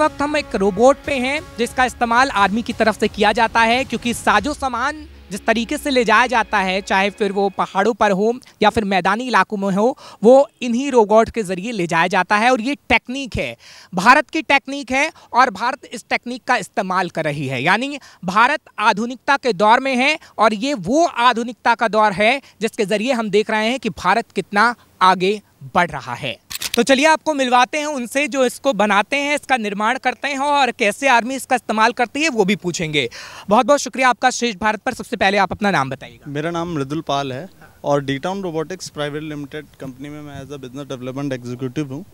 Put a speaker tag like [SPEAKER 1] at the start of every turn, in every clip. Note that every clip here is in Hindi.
[SPEAKER 1] वक्त हम एक रोबोट पे हैं जिसका इस्तेमाल आर्मी की तरफ से किया जाता है क्योंकि साजो सामान जिस तरीके से ले जाया जाता है चाहे फिर वो पहाड़ों पर हो या फिर मैदानी इलाकों में हो वो इन्हीं रोबोट के ज़रिए ले जाया जाता है और ये टेक्निक है भारत की टेक्निक है और भारत इस टेक्निक का इस्तेमाल कर रही है यानी भारत आधुनिकता के दौर में है और ये वो आधुनिकता का दौर है जिसके ज़रिए हम देख रहे हैं कि भारत कितना आगे बढ़ रहा है तो चलिए आपको मिलवाते हैं उनसे जो इसको बनाते हैं इसका निर्माण करते हैं और कैसे आर्मी इसका इस्तेमाल करती है वो
[SPEAKER 2] भी पूछेंगे बहुत बहुत शुक्रिया
[SPEAKER 1] आपका श्रेष्ठ भारत पर सबसे पहले आप अपना नाम बताइएगा
[SPEAKER 2] मेरा नाम मृदुल पाल है और D Town Robotics Private Limited company में मैं as a business development executive हूँ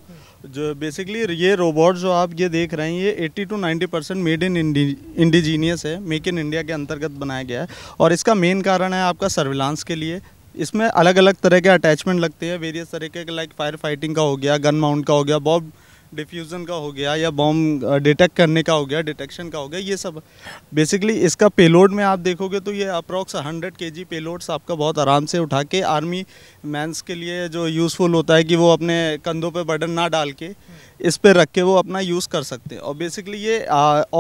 [SPEAKER 2] जो बेसिकली ये रोबोट जो आप ये देख रहे हैं ये 80 to 90 percent made in indigenous है मेक इन इंडिया के अंतर्गत बनाया गया है और इसका मेन कारण है आपका सर्विलांस के लिए इसमें अलग अलग तरह के अटैचमेंट लगते हैं वेरियस तरीके के लाइक फायर फाइटिंग का हो गया गन माउंट का हो गया बॉब डिफ्यूज़न का हो गया या बॉम्ब डिटेक्ट करने का हो गया डिटेक्शन का हो गया ये सब बेसिकली इसका पेलोड में आप देखोगे तो ये अप्रॉक्स 100 के जी पेलोड्स आपका बहुत आराम से उठा के आर्मी मैंस के लिए जो यूज़फुल होता है कि वो अपने कंधों पे बटन ना डाल के इस पर रख के वो अपना यूज़ कर सकते हैं और बेसिकली ये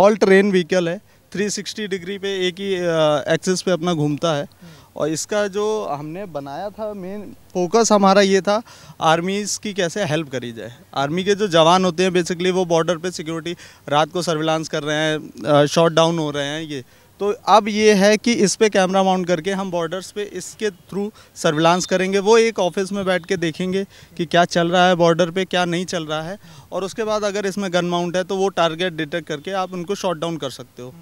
[SPEAKER 2] ऑल ट्रेन व्हीकल है थ्री डिग्री पे एक ही एक्सिस पे अपना घूमता है और इसका जो हमने बनाया था मेन फोकस हमारा ये था आर्मीज़ की कैसे हेल्प करी जाए आर्मी के जो जवान होते हैं बेसिकली वो बॉर्डर पे सिक्योरिटी रात को सर्विलांस कर रहे हैं शॉट डाउन हो रहे हैं ये तो अब ये है कि इस पर कैमरा माउंट करके हम बॉर्डर्स पे इसके थ्रू सर्विलांस करेंगे वो एक ऑफिस में बैठ के देखेंगे कि क्या चल रहा है बॉर्डर पे क्या नहीं चल रहा है और उसके बाद अगर इसमें गन माउंट है तो वो टारगेट डिटेक्ट करके आप उनको शॉट डाउन कर सकते हो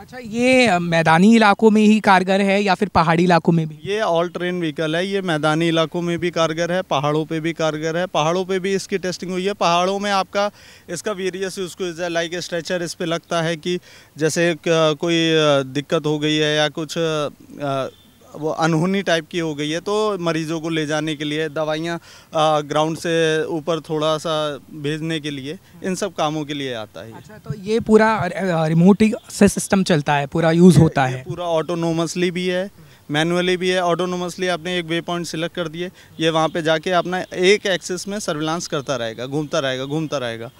[SPEAKER 1] अच्छा ये मैदानी इलाकों में ही कारगर है या फिर पहाड़ी इलाकों में भी
[SPEAKER 2] ये ऑल ट्रेन व्हीकल है ये मैदानी इलाकों में भी कारगर है पहाड़ों पे भी कारगर है पहाड़ों पे भी इसकी टेस्टिंग हुई है पहाड़ों में आपका इसका वेरियस उसको लाइक स्ट्रेचर इस पर लगता है कि जैसे कोई दिक्कत हो गई है या कुछ वो अनहोनी टाइप की हो गई है तो मरीज़ों को ले जाने के लिए दवाइयाँ ग्राउंड से ऊपर थोड़ा सा भेजने के लिए इन सब कामों के लिए आता है अच्छा
[SPEAKER 1] तो ये पूरा रिमोट से सिस्टम चलता है पूरा यूज़ होता है
[SPEAKER 2] पूरा ऑटोनोमसली भी है मैनुअली भी है ऑटोनोमसली आपने एक वे पॉइंट सिलेक्ट कर दिए ये वहाँ पे जाके अपना एक एक्सेस में सर्विलांस करता रहेगा घूमता रहेगा घूमता रहेगा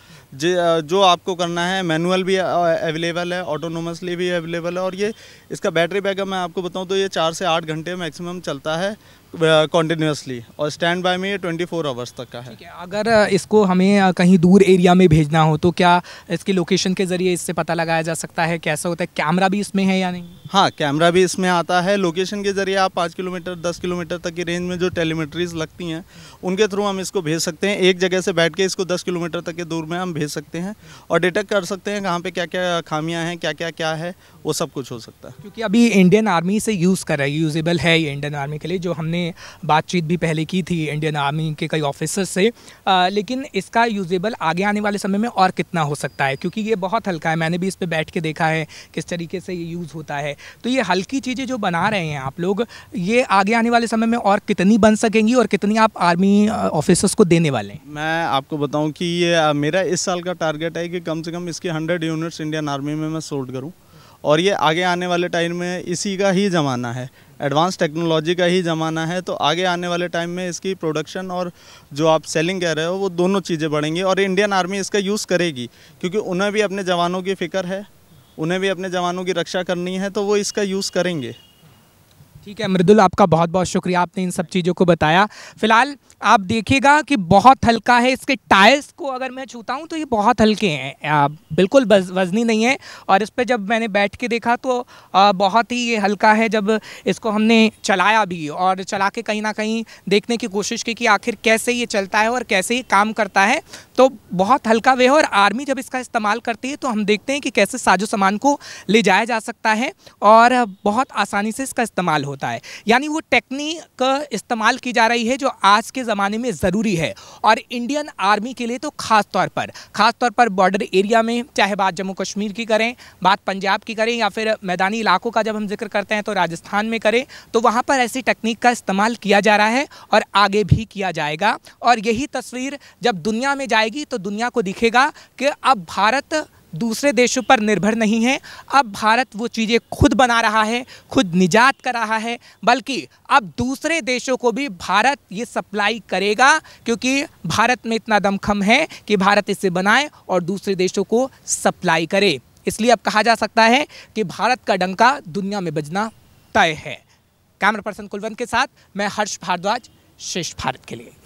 [SPEAKER 2] जो आपको करना है मैनुअल भी अवेलेबल है ऑटोनोमसली भी अवेलेबल है और ये इसका बैटरी बैकअप मैं आपको बताऊँ तो ये चार से आठ घंटे मैक्सिमम चलता है कॉन्टिन्यूसली uh, और स्टैंड बाय में ये ट्वेंटी फोर आवर्स तक का है
[SPEAKER 1] अगर uh, इसको हमें uh, कहीं दूर एरिया में भेजना हो तो क्या इसकी लोकेशन के ज़रिए इससे पता लगाया जा सकता है कैसा होता है कैमरा भी इसमें है या नहीं
[SPEAKER 2] हाँ कैमरा भी इसमें आता है लोकेशन के ज़रिए आप पाँच किलोमीटर दस किलोमीटर तक की रेंज में जो टेलीमेट्रीज लगती हैं उनके थ्रू हम इसको भेज सकते हैं एक जगह से बैठ के इसको दस किलोमीटर तक के दूर में हम भेज सकते हैं और डिटेक्ट कर सकते हैं कहाँ पर क्या क्या खामियाँ हैं क्या क्या क्या है वो सब कुछ हो सकता है क्योंकि
[SPEAKER 1] अभी इंडियन आर्मी से यूज़ कर रहा है यूजेबल है ये इंडियन आर्मी के लिए जो हमने हमने बातचीत भी पहले की थी इंडियन आर्मी के कई ऑफिसर्स से आ, लेकिन इसका यूजेबल आगे आने वाले समय में और कितना हो सकता है क्योंकि ये बहुत हल्का है मैंने भी इस पर बैठ के देखा है किस तरीके से ये यूज़ होता है तो ये हल्की चीज़ें जो बना रहे हैं आप लोग ये आगे आने वाले समय में और कितनी बन सकेंगी और कितनी आप आर्मी ऑफिसर्स को देने वाले
[SPEAKER 2] हैं मैं आपको बताऊँ कि ये मेरा इस साल का टारगेट है कि कम से कम इसके हंड्रेड यूनिट्स इंडियन आर्मी में मैं सोल्ड करूँ और ये आगे आने वाले टाइम में इसी का ही ज़माना है एडवांस टेक्नोलॉजी का ही ज़माना है तो आगे आने वाले टाइम में इसकी प्रोडक्शन और जो आप सेलिंग कह रहे हो वो दोनों चीज़ें बढ़ेंगी और इंडियन आर्मी इसका यूज़ करेगी क्योंकि उन्हें भी अपने जवानों की फ़िक्र है उन्हें भी अपने जवानों की रक्षा करनी है तो वो इसका यूज़ करेंगे
[SPEAKER 1] ठीक है मृदुल आपका बहुत बहुत शुक्रिया आपने इन सब चीज़ों को बताया फिलहाल आप देखिएगा कि बहुत हल्का है इसके टायर्स को अगर मैं छूता हूँ तो ये बहुत हल्के हैं बिल्कुल वजनी नहीं है और इस पर जब मैंने बैठ के देखा तो आ, बहुत ही ये हल्का है जब इसको हमने चलाया भी और चला के कहीं ना कहीं देखने की कोशिश की कि आखिर कैसे ये चलता है और कैसे ये काम करता है तो बहुत हल्का वे है और आर्मी जब इसका इस्तेमाल करती है तो हम देखते हैं कि कैसे साजो सामान को ले जाया जा सकता है और बहुत आसानी से इसका इस्तेमाल हो होता है यानी वो टेक्निक इस्तेमाल की जा रही है जो आज के ज़माने में ज़रूरी है और इंडियन आर्मी के लिए तो ख़ास तौर पर ख़ास तौर पर बॉर्डर एरिया में चाहे बात जम्मू कश्मीर की करें बात पंजाब की करें या फिर मैदानी इलाकों का जब हम जिक्र करते हैं तो राजस्थान में करें तो वहाँ पर ऐसी टेक्निक का इस्तेमाल किया जा रहा है और आगे भी किया जाएगा और यही तस्वीर जब दुनिया में जाएगी तो दुनिया को दिखेगा कि अब भारत दूसरे देशों पर निर्भर नहीं है अब भारत वो चीज़ें खुद बना रहा है खुद निजात कर रहा है बल्कि अब दूसरे देशों को भी भारत ये सप्लाई करेगा क्योंकि भारत में इतना दमखम है कि भारत इसे बनाए और दूसरे देशों को सप्लाई करे इसलिए अब कहा जा सकता है कि भारत का डंका दुनिया में बजना तय है कैमरा पर्सन कुलवंत के साथ मैं हर्ष भारद्वाज श्रेष्ठ भारत के लिए